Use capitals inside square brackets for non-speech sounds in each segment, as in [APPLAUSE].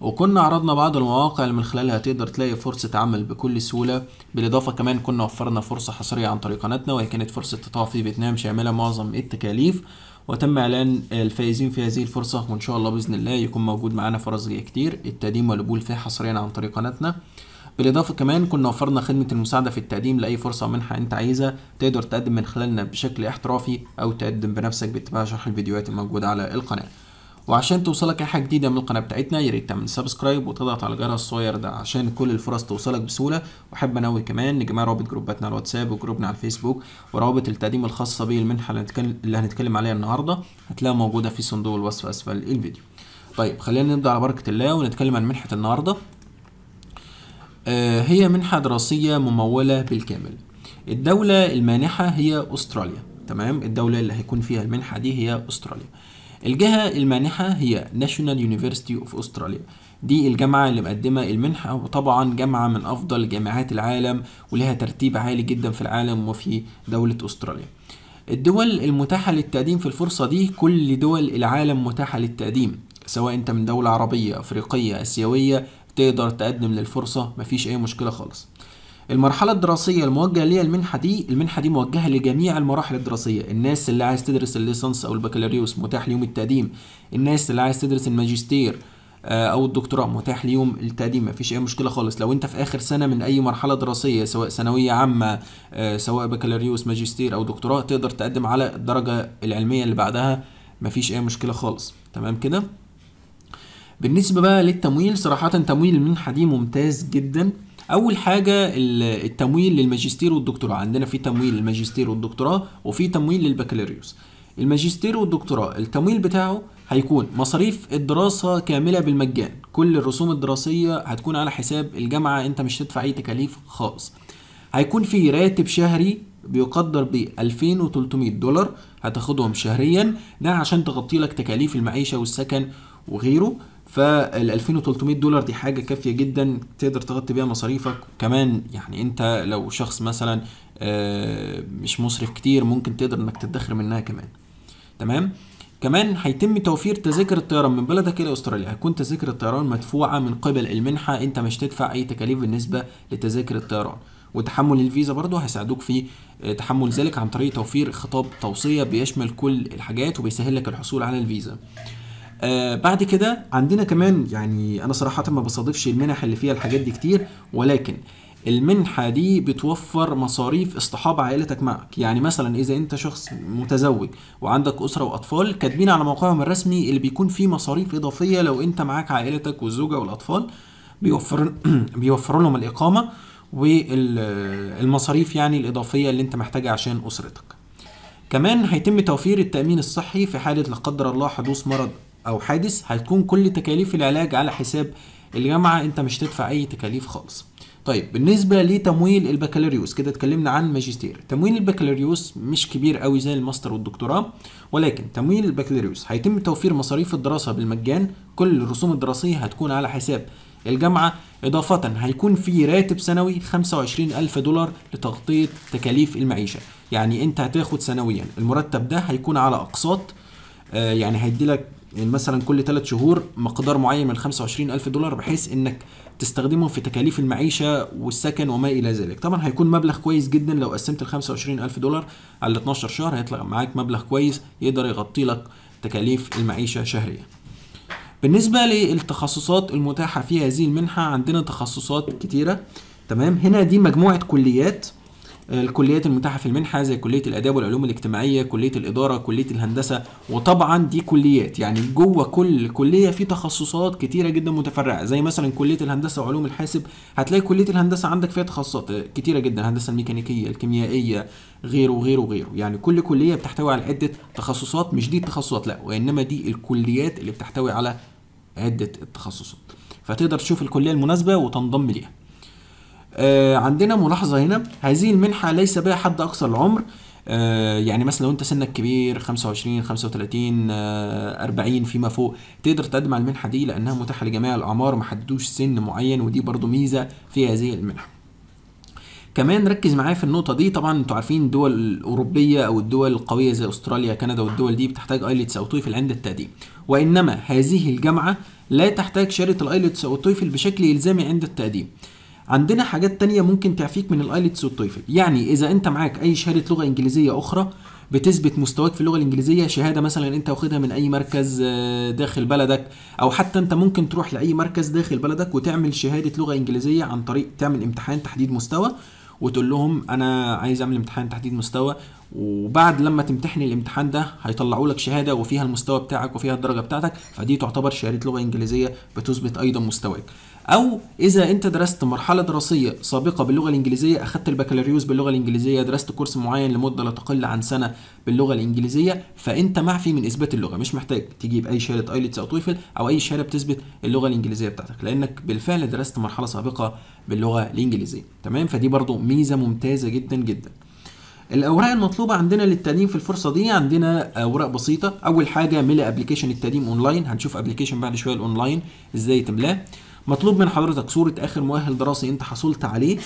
وكنا عرضنا بعض المواقع اللي من خلالها تقدر تلاقي فرصة عمل بكل سهولة بالإضافة كمان كنا وفرنا فرصة حصرية عن طريق قناتنا وهي كانت فرصة تطوع في فيتنام شاملة معظم التكاليف وتم إعلان الفائزين في هذه الفرصة وإن شاء الله بإذن الله يكون موجود معانا فرص جاية كتير التقديم والقبول فيها حصريا عن طريق قناتنا بالإضافة كمان كنا وفرنا خدمة المساعدة في التقديم لأي فرصة أو منحة أنت عايزها تقدر تقدم من خلالنا بشكل احترافي أو تقدم بنفسك باتباع شرح الفيديوهات الموجودة على القناة وعشان توصلك اي حاجه جديده من القناه بتاعتنا يا ريت تعمل سبسكرايب وتضغط على الجرس الصغير ده عشان كل الفرص توصلك بسهوله واحب انوي كمان ان جميع روابط جروباتنا على الواتساب وجروبنا على الفيسبوك وروابط التقديم الخاصه بالمنحه اللي هنتكلم اللي هنتكلم عليها النهارده هتلاقيها موجوده في صندوق الوصف اسفل الفيديو طيب خلينا نبدا على بركه الله ونتكلم عن منحه النهارده آه هي منحه دراسيه مموله بالكامل الدوله المانحه هي استراليا تمام الدوله اللي هيكون فيها المنحه دي هي استراليا الجهة المانحة هي National University of Australia دي الجامعة اللي مقدمة المنحة وطبعا جامعة من أفضل جامعات العالم ولها ترتيب عالي جدا في العالم وفي دولة أستراليا الدول المتاحة للتقديم في الفرصة دي كل دول العالم متاحة للتقديم سواء انت من دولة عربية أفريقية أسيوية تقدر تقدم للفرصة مفيش أي مشكلة خالص المرحله الدراسيه الموجهه ليها المنحه دي المنحه دي موجهه لجميع المراحل الدراسيه الناس اللي عايز تدرس الليسانس او البكالوريوس متاح ليهم التقديم الناس اللي عايز تدرس الماجستير آه، او الدكتوراه متاح ليهم التقديم مفيش اي مشكله خالص لو انت في اخر سنه من اي مرحله دراسيه سواء ثانويه عامه آه، سواء بكالوريوس ماجستير او دكتوراه تقدر تقدم على الدرجه العلميه اللي بعدها مفيش اي مشكله خالص تمام كده بالنسبه بقى للتمويل صراحه تمويل المنحه دي ممتاز جدا اول حاجه التمويل للماجستير والدكتوراه عندنا في تمويل للماجستير والدكتوراه وفي تمويل للبكالوريوس الماجستير والدكتوراه التمويل بتاعه هيكون مصاريف الدراسة كاملة بالمجان كل الرسوم الدراسية هتكون على حساب الجامعة انت مش هتدفع اي تكاليف خالص هيكون في راتب شهري بيقدر ب 2300 دولار هتاخدهم شهريا ده عشان تغطي لك تكاليف المعيشة والسكن وغيره فال 2300 دولار دي حاجه كافيه جدا تقدر تغطي بيها مصاريفك كمان يعني انت لو شخص مثلا آه، مش مصرف كتير ممكن تقدر انك تدخر منها كمان تمام كمان هيتم توفير تذاكر الطيران من بلدك الى استراليا هتكون تذاكر الطيران مدفوعه من قبل المنحه انت مش تدفع اي تكاليف بالنسبه لتذاكر الطيران وتحمل الفيزا برضه هيساعدوك في آه، تحمل ذلك عن طريق توفير خطاب توصيه بيشمل كل الحاجات وبيسهل لك الحصول على الفيزا آه بعد كده عندنا كمان يعني انا صراحه ما بصادفش المنح اللي فيها الحاجات دي كتير ولكن المنحه دي بتوفر مصاريف اصطحاب عائلتك معك يعني مثلا اذا انت شخص متزوج وعندك اسره واطفال كاتبين على موقعهم الرسمي اللي بيكون فيه مصاريف اضافيه لو انت معاك عائلتك والزوجه والاطفال بيوفر [CLEARS THROAT] بيوفروا لهم الاقامه والمصاريف يعني الاضافيه اللي انت محتاجها عشان اسرتك كمان هيتم توفير التامين الصحي في حاله لا قدر الله حدوث مرض او حادث هتكون كل تكاليف العلاج على حساب الجامعه انت مش تدفع اي تكاليف خالص طيب بالنسبة لتمويل البكالوريوس كده اتكلمنا عن الماجستير تمويل البكالوريوس مش كبير قوي زي الماستر والدكتوراه ولكن تمويل البكالوريوس هيتم توفير مصاريف الدراسة بالمجان كل الرسوم الدراسية هتكون على حساب الجامعة إضافة هيكون في راتب سنوي 25000 دولار لتغطية تكاليف المعيشة يعني أنت هتاخد سنويا المرتب ده هيكون على أقساط آه، يعني هيديلك يعني مثلا كل ثلاث شهور مقدار معين من 25 ألف دولار بحيث انك تستخدمهم في تكاليف المعيشة والسكن وما إلى ذلك طبعا هيكون مبلغ كويس جدا لو قسمت ال 25 ألف دولار على 12 شهر هيطلع معاك مبلغ كويس يقدر يغطي لك تكاليف المعيشة شهريا بالنسبة للتخصصات المتاحة في هذه المنحة عندنا تخصصات كتيرة تمام هنا دي مجموعة كليات الكليات المتاحه في المنحه زي كليه الاداب والعلوم الاجتماعيه كليه الاداره كليه الهندسه وطبعا دي كليات يعني جوه كل كليه في تخصصات كتيره جدا متفرعه زي مثلا كليه الهندسه وعلوم الحاسب هتلاقي كليه الهندسه عندك فيها تخصصات كتيره جدا الهندسه الميكانيكيه الكيميائيه غيره وغيره وغيره يعني كل كليه بتحتوي على عده تخصصات مش دي التخصصات لا وانما دي الكليات اللي بتحتوي على عده التخصصات فتقدر تشوف الكليه المناسبه وتنضم ليها آه عندنا ملاحظه هنا هذه المنحه ليس بها حد اقصى العمر آه يعني مثلا لو انت سنك كبير 25 35 آه 40 فيما فوق تقدر تقدم على المنحه دي لانها متاحه لجميع الاعمار ما حددوش سن معين ودي برضو ميزه في هذه المنحه كمان ركز معايا في النقطه دي طبعا انتوا عارفين الدول الاوروبيه او الدول القويه زي استراليا كندا والدول دي بتحتاج ايلتس او تويفل عند التقديم وانما هذه الجامعه لا تحتاج شهاده الايلتس او التويفل بشكل الزامي عند التقديم عندنا حاجات تانية ممكن تعفيك من الايلتس والتويفل يعني اذا انت معاك اي شهاده لغه انجليزيه اخرى بتثبت مستواك في اللغه الانجليزيه شهاده مثلا انت واخدها من اي مركز آه، داخل بلدك او حتى انت ممكن تروح لاي مركز داخل بلدك وتعمل شهاده لغه انجليزيه عن طريق تعمل امتحان تحديد مستوى وتقول لهم انا عايز اعمل امتحان تحديد مستوى وبعد لما تمتحن الامتحان ده هيطلعوا لك شهاده وفيها المستوى بتاعك وفيها الدرجه بتاعتك فدي تعتبر شهاده لغه انجليزيه بتثبت ايضا مستواك او اذا انت درست مرحله دراسيه سابقه باللغه الانجليزيه اخذت البكالوريوس باللغه الانجليزيه درست كورس معين لمده لا تقل عن سنه باللغه الانجليزيه فانت معفي من اثبات اللغه مش محتاج تجيب اي شهاده ايلتس او تويفل او اي شهاده بتثبت اللغه الانجليزيه بتاعتك لانك بالفعل درست مرحله سابقه باللغه الانجليزيه تمام فدي برضو ميزه ممتازه جدا جدا الاوراق المطلوبه عندنا للتقديم في الفرصه دي عندنا اوراق بسيطه اول حاجه ملي ابلكيشن التقديم اونلاين هنشوف ابلكيشن بعد شويه الاونلاين ازاي تملاه مطلوب من حضرتك صوره اخر مؤهل دراسي انت حصلت عليه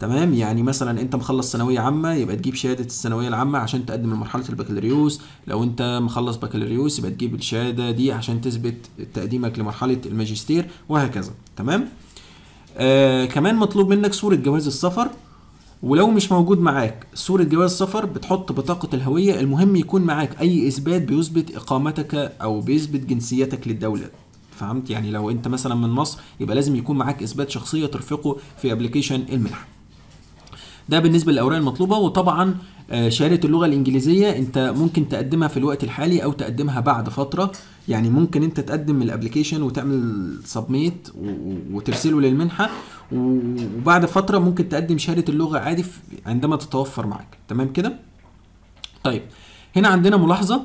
تمام يعني مثلا انت مخلص ثانويه عامه يبقى تجيب شهاده الثانويه العامه عشان تقدم لمرحله البكالوريوس لو انت مخلص بكالوريوس يبقى تجيب الشهاده دي عشان تثبت تقديمك لمرحله الماجستير وهكذا تمام آه كمان مطلوب منك صوره جواز السفر ولو مش موجود معاك صورة جواز سفر بتحط بطاقة الهوية المهم يكون معاك أي إثبات بيثبت إقامتك أو بيثبت جنسيتك للدولة فهمت يعني لو انت مثلا من مصر يبقى لازم يكون معاك اثبات شخصيه ترفقه في ابلكيشن المنح ده بالنسبه للاوراق المطلوبه وطبعا آه، شهاده اللغه الانجليزيه انت ممكن تقدمها في الوقت الحالي او تقدمها بعد فتره يعني ممكن انت تقدم الابلكيشن وتعمل سبميت وترسله للمنحه وبعد فتره ممكن تقدم شهاده اللغه عادي عندما تتوفر معاك تمام كده طيب هنا عندنا ملاحظه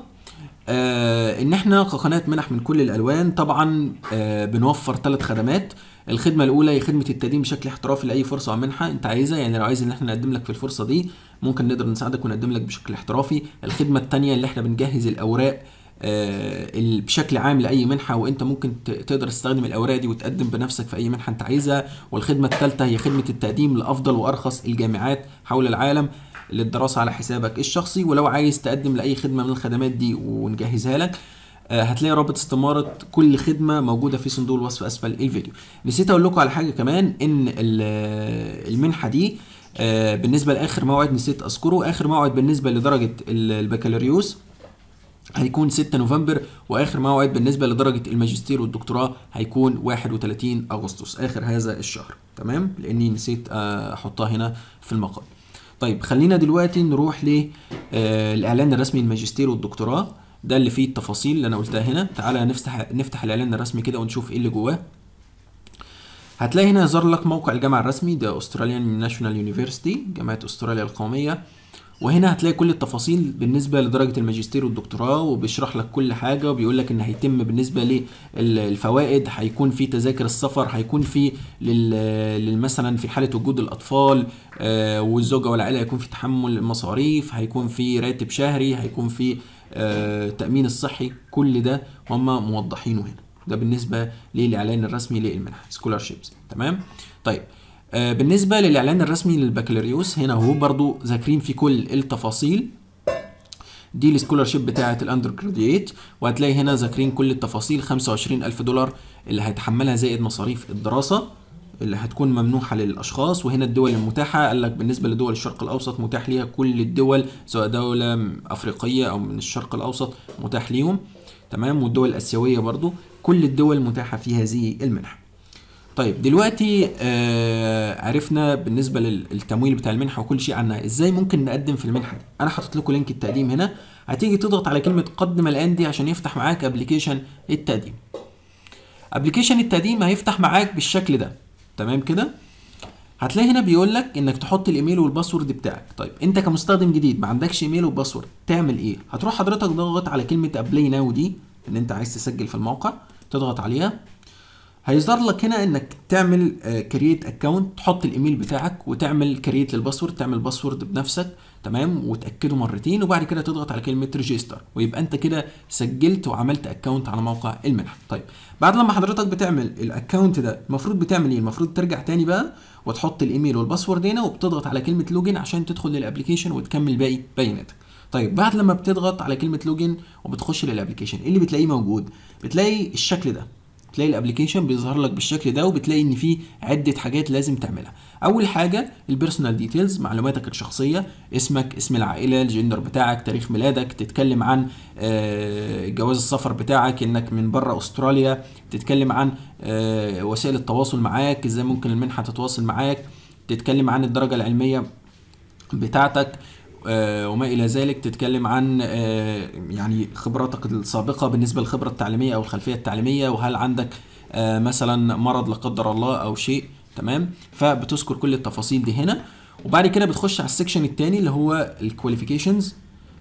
آه ان احنا كقناه منح من كل الالوان طبعا آه بنوفر ثلاث خدمات الخدمه الاولى هي خدمه التقديم بشكل احترافي لاي فرصه او منحه انت عايزها يعني لو عايز ان احنا نقدم لك في الفرصه دي ممكن نقدر نساعدك ونقدم لك بشكل احترافي الخدمه الثانيه اللي احنا بنجهز الاوراق آه بشكل عام لاي منحه وانت ممكن تقدر تستخدم الاوراق دي وتقدم بنفسك في اي منحه انت عايزها والخدمه الثالثه هي خدمه التقديم لافضل وارخص الجامعات حول العالم للدراسة على حسابك الشخصي ولو عايز تقدم لأي خدمة من الخدمات دي ونجهزها لك آه، هتلاقي رابط استمارة كل خدمة موجودة في صندوق الوصف أسفل الفيديو نسيت أقول لكم على حاجة كمان إن المنحة دي آه، بالنسبة لآخر موعد نسيت أذكره آخر موعد بالنسبة لدرجة البكالوريوس هيكون 6 نوفمبر واخر موعد بالنسبه لدرجه الماجستير والدكتوراه هيكون 31 اغسطس اخر هذا الشهر تمام لاني نسيت آه، احطها هنا في المقال طيب خلينا دلوقتي نروح للإعلان آه، الرسمي الماجستير والدكتوراه ده اللي فيه التفاصيل اللي أنا قلتها هنا تعالى نفتح نفتح الإعلان الرسمي كده ونشوف إيه اللي جواه هتلاقي هنا يظهر لك موقع الجامعة الرسمي ده أستراليان ناشونال يونيفرسيتي جامعة أستراليا القومية وهنا هتلاقي كل التفاصيل بالنسبه لدرجه الماجستير والدكتوراه وبيشرح لك كل حاجه وبيقول لك ان هيتم بالنسبه للفوائد هيكون في تذاكر السفر هيكون في مثلا في حاله وجود الاطفال آه، والزوجه والعائله هيكون في تحمل المصاريف هيكون في راتب شهري هيكون في التامين آه، الصحي كل ده هم موضحينه هنا ده بالنسبه للاعلان الرسمي للمنحه سكولارشيبس تمام طيب آه، بالنسبه للاعلان الرسمي للبكالوريوس هنا اهو برضو ذاكرين في كل التفاصيل دي السكولرشيب بتاعه الاندر جراديت وهتلاقي هنا ذاكرين كل التفاصيل 25000 دولار اللي هيتحملها زائد مصاريف الدراسه اللي هتكون ممنوحة للأشخاص وهنا الدول المتاحة قال لك بالنسبة لدول الشرق الأوسط متاح ليها كل الدول سواء دولة أفريقية أو من الشرق الأوسط متاح ليهم تمام والدول الآسيوية برضو كل الدول متاحة في هذه المنحة طيب دلوقتي آه عرفنا بالنسبه للتمويل بتاع المنحه وكل شيء عنها ازاي ممكن نقدم في المنحه دي انا حاطط لكم لينك التقديم هنا هتيجي تضغط على كلمه قدم الان دي عشان يفتح معاك ابلكيشن التقديم ابلكيشن التقديم هيفتح معاك بالشكل ده تمام كده هتلاقي هنا بيقول لك انك تحط الايميل والباسورد بتاعك طيب انت كمستخدم جديد ما عندكش ايميل وباسورد تعمل ايه هتروح حضرتك ضغط على كلمه ابلاي ناو دي ان انت عايز تسجل في الموقع تضغط عليها هيظهر لك هنا انك تعمل كرييت آه, اكونت تحط الايميل بتاعك وتعمل كرييت للباسورد تعمل باسورد بنفسك تمام وتاكده مرتين وبعد كده تضغط على كلمه ريجستر ويبقى انت كده سجلت وعملت اكونت على موقع المنح طيب بعد لما حضرتك بتعمل الاكونت ده المفروض بتعمل ايه المفروض ترجع تاني بقى وتحط الايميل والباسورد هنا وبتضغط على كلمه لوجن عشان تدخل للابلكيشن وتكمل باقي بياناتك طيب بعد لما بتضغط على كلمه لوجن وبتخش للابلكيشن ايه اللي بتلاقيه موجود بتلاقي الشكل ده تلاقي الابلكيشن بيظهر لك بالشكل ده وبتلاقي ان في عده حاجات لازم تعملها اول حاجه البيرسونال ديتيلز معلوماتك الشخصيه اسمك اسم العائله الجندر بتاعك تاريخ ميلادك تتكلم عن آه، جواز السفر بتاعك انك من بره استراليا تتكلم عن آه، وسائل التواصل معاك ازاي ممكن المنحه تتواصل معاك تتكلم عن الدرجه العلميه بتاعتك آه، وما الى ذلك تتكلم عن آه، يعني خبراتك السابقه بالنسبه للخبره التعليميه او الخلفيه التعليميه وهل عندك آه، مثلا مرض لا قدر الله او شيء تمام فبتذكر كل التفاصيل دي هنا وبعد كده بتخش على السكشن الثاني اللي هو الكواليفيكيشنز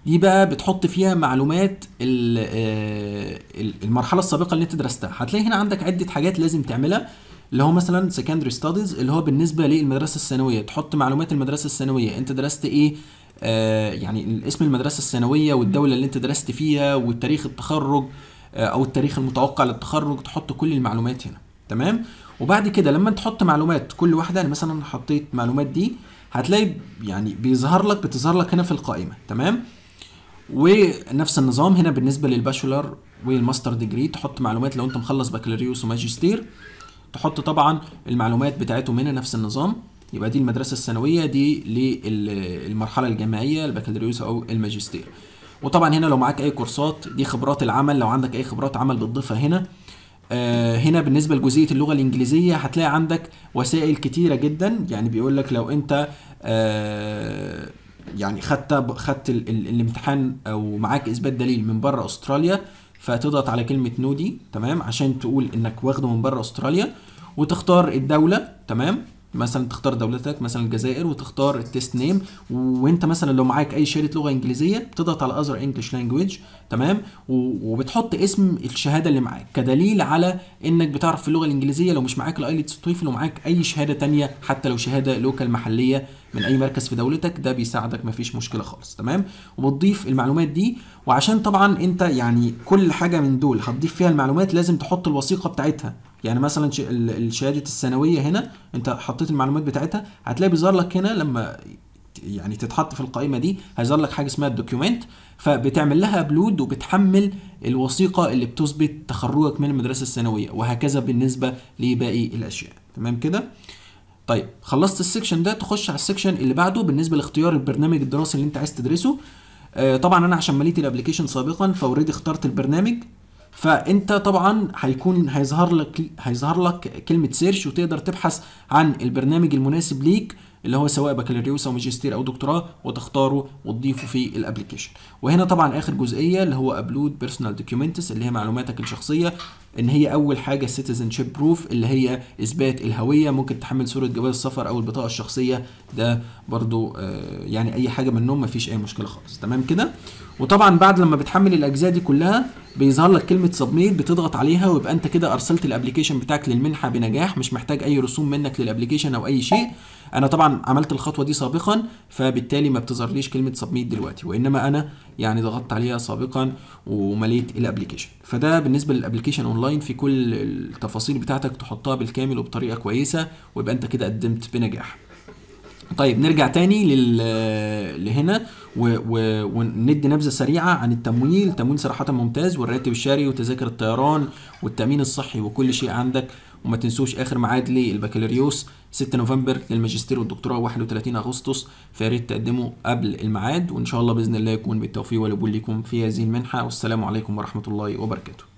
دي بقى بتحط فيها معلومات المرحله السابقه اللي انت درستها هتلاقي هنا عندك عده حاجات لازم تعملها اللي هو مثلا سكندري ستاديز اللي هو بالنسبه للمدرسه الثانويه تحط معلومات المدرسه الثانويه انت درست ايه آه، يعني اسم المدرسه الثانويه والدوله اللي انت درست فيها والتاريخ التخرج آه، او التاريخ المتوقع للتخرج تحط كل المعلومات هنا تمام وبعد كده لما تحط معلومات كل واحده يعني مثلا حطيت معلومات دي هتلاقي يعني بيظهر لك بتظهر لك هنا في القائمه تمام ونفس النظام هنا بالنسبه للباشولر والماستر ديجري تحط معلومات لو انت مخلص بكالوريوس وماجستير تحط طبعا المعلومات بتاعتهم هنا نفس النظام يبقى دي المدرسة الثانوية دي للمرحلة الجامعية البكالوريوس أو الماجستير وطبعا هنا لو معاك أي كورسات دي خبرات العمل لو عندك أي خبرات عمل بتضيفها هنا آه، هنا بالنسبة لجزئية اللغة الإنجليزية هتلاقي عندك وسائل كتيرة جدا يعني بيقول لك لو أنت آه، يعني خدت خدت الامتحان او معاك اثبات دليل من بره استراليا فتضغط على كلمه نودي تمام عشان تقول انك واخده من بره استراليا وتختار الدوله تمام مثلا تختار دولتك مثلا الجزائر وتختار التيست نيم وانت مثلا لو معاك اي شهاده لغه انجليزيه بتضغط على اذر انجلش لانجويج تمام وبتحط اسم الشهاده اللي معاك كدليل على انك بتعرف في اللغه الانجليزيه لو مش معاك الايلتس تويفل ومعاك اي شهاده ثانيه حتى لو شهاده لوكال محليه من اي مركز في دولتك ده بيساعدك مفيش مشكله خالص تمام وبتضيف المعلومات دي وعشان طبعا انت يعني كل حاجه من دول هتضيف فيها المعلومات لازم تحط الوثيقه بتاعتها يعني مثلا الشهاده الثانويه هنا انت حطيت المعلومات بتاعتها هتلاقي بيظهر لك هنا لما يعني تتحط في القائمه دي هيظهر لك حاجه اسمها الدوكيومنت فبتعمل لها ابلود وبتحمل الوثيقه اللي بتثبت تخرجك من المدرسه الثانويه وهكذا بالنسبه لباقي الاشياء تمام كده طيب خلصت السكشن ده تخش على السكشن اللي بعده بالنسبه لاختيار البرنامج الدراسي اللي انت عايز تدرسه آه، طبعا انا عشان مليت الابلكيشن سابقا فاوريدي اخترت البرنامج فانت طبعا هيكون هيظهر لك هيظهر لك كلمه سيرش وتقدر تبحث عن البرنامج المناسب ليك اللي هو سواء بكالوريوس او ماجستير او دكتوراه وتختاره وتضيفه في الابلكيشن وهنا طبعا اخر جزئيه اللي هو ابلود بيرسونال دوكيومنتس اللي هي معلوماتك الشخصيه ان هي اول حاجه السيتيزن شيب بروف اللي هي اثبات الهويه ممكن تحمل صوره جواز السفر او البطاقه الشخصيه ده برضو آه، يعني اي حاجه منهم مفيش اي مشكله خالص تمام كده وطبعا بعد لما بتحمل الاجزاء دي كلها بيظهر لك كلمه سبميت بتضغط عليها ويبقى انت كده ارسلت الابلكيشن بتاعك للمنحه بنجاح مش محتاج اي رسوم منك للابلكيشن او اي شيء انا طبعا عملت الخطوه دي سابقا فبالتالي ما بتظهرليش كلمه سبميت دلوقتي وانما انا يعني ضغطت عليها سابقا ومليت الابلكيشن فده بالنسبه للابلكيشن اونلاين في كل التفاصيل بتاعتك تحطها بالكامل وبطريقه كويسه ويبقى انت كده قدمت بنجاح طيب نرجع تاني لل لهنا و... و... وندي نبذه سريعه عن التمويل، التمويل صراحه ممتاز والراتب الشهري وتذاكر الطيران والتامين الصحي وكل شيء عندك وما تنسوش اخر ميعاد للبكالوريوس 6 نوفمبر للماجستير والدكتوراه 31 اغسطس فيا ريت تقدموا قبل الميعاد وان شاء الله باذن الله يكون بالتوفيق والقبول ليكم في هذه المنحه والسلام عليكم ورحمه الله وبركاته